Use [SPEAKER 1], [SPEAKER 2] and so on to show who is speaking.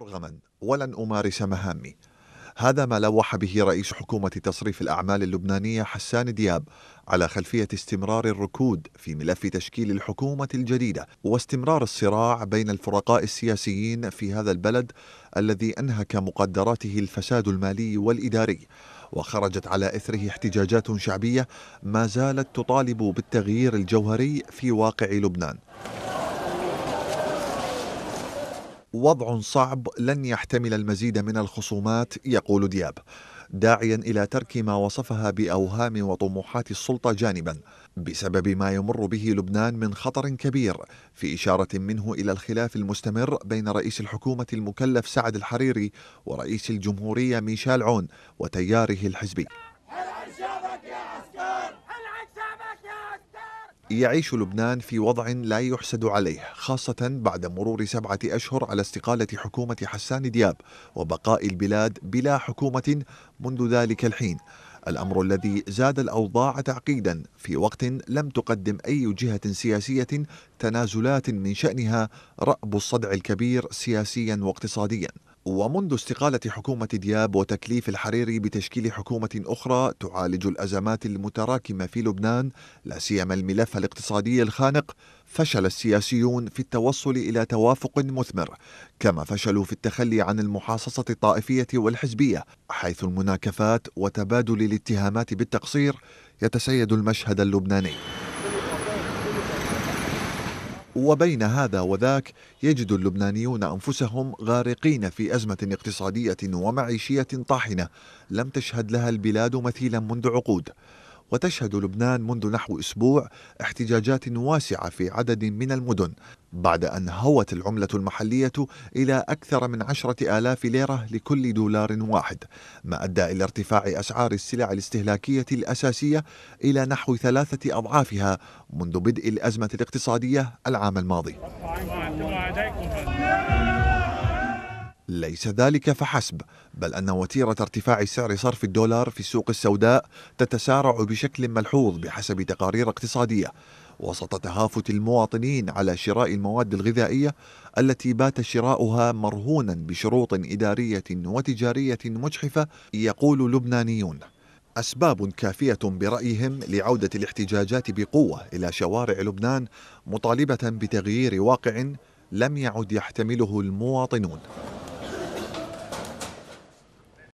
[SPEAKER 1] مرغما ولن أمارس مهامي هذا ما لوح به رئيس حكومة تصريف الأعمال اللبنانية حسان دياب على خلفية استمرار الركود في ملف تشكيل الحكومة الجديدة واستمرار الصراع بين الفرقاء السياسيين في هذا البلد الذي أنهك مقدراته الفساد المالي والإداري وخرجت على إثره احتجاجات شعبية ما زالت تطالب بالتغيير الجوهري في واقع لبنان وضع صعب لن يحتمل المزيد من الخصومات يقول دياب داعيا الى ترك ما وصفها باوهام وطموحات السلطه جانبا بسبب ما يمر به لبنان من خطر كبير في اشاره منه الى الخلاف المستمر بين رئيس الحكومه المكلف سعد الحريري ورئيس الجمهوريه ميشال عون وتياره الحزبي يعيش لبنان في وضع لا يحسد عليه خاصة بعد مرور سبعة أشهر على استقالة حكومة حسان دياب وبقاء البلاد بلا حكومة منذ ذلك الحين الأمر الذي زاد الأوضاع تعقيدا في وقت لم تقدم أي جهة سياسية تنازلات من شأنها رأب الصدع الكبير سياسيا واقتصاديا ومنذ استقالة حكومة دياب وتكليف الحريري بتشكيل حكومة أخرى تعالج الأزمات المتراكمة في لبنان لا سيما الملف الاقتصادي الخانق فشل السياسيون في التوصل إلى توافق مثمر كما فشلوا في التخلي عن المحاصصة الطائفية والحزبية حيث المناكفات وتبادل الاتهامات بالتقصير يتسيد المشهد اللبناني وبين هذا وذاك يجد اللبنانيون انفسهم غارقين في ازمه اقتصاديه ومعيشيه طاحنه لم تشهد لها البلاد مثيلا منذ عقود وتشهد لبنان منذ نحو اسبوع احتجاجات واسعه في عدد من المدن بعد أن هوت العملة المحلية إلى أكثر من عشرة آلاف ليرة لكل دولار واحد ما أدى إلى ارتفاع أسعار السلع الاستهلاكية الأساسية إلى نحو ثلاثة أضعافها منذ بدء الأزمة الاقتصادية العام الماضي ليس ذلك فحسب بل أن وتيرة ارتفاع سعر صرف الدولار في السوق السوداء تتسارع بشكل ملحوظ بحسب تقارير اقتصادية وسط تهافت المواطنين على شراء المواد الغذائية التي بات شراؤها مرهونا بشروط إدارية وتجارية مجحفة يقول لبنانيون أسباب كافية برأيهم لعودة الاحتجاجات بقوة إلى شوارع لبنان مطالبة بتغيير واقع لم يعد يحتمله المواطنون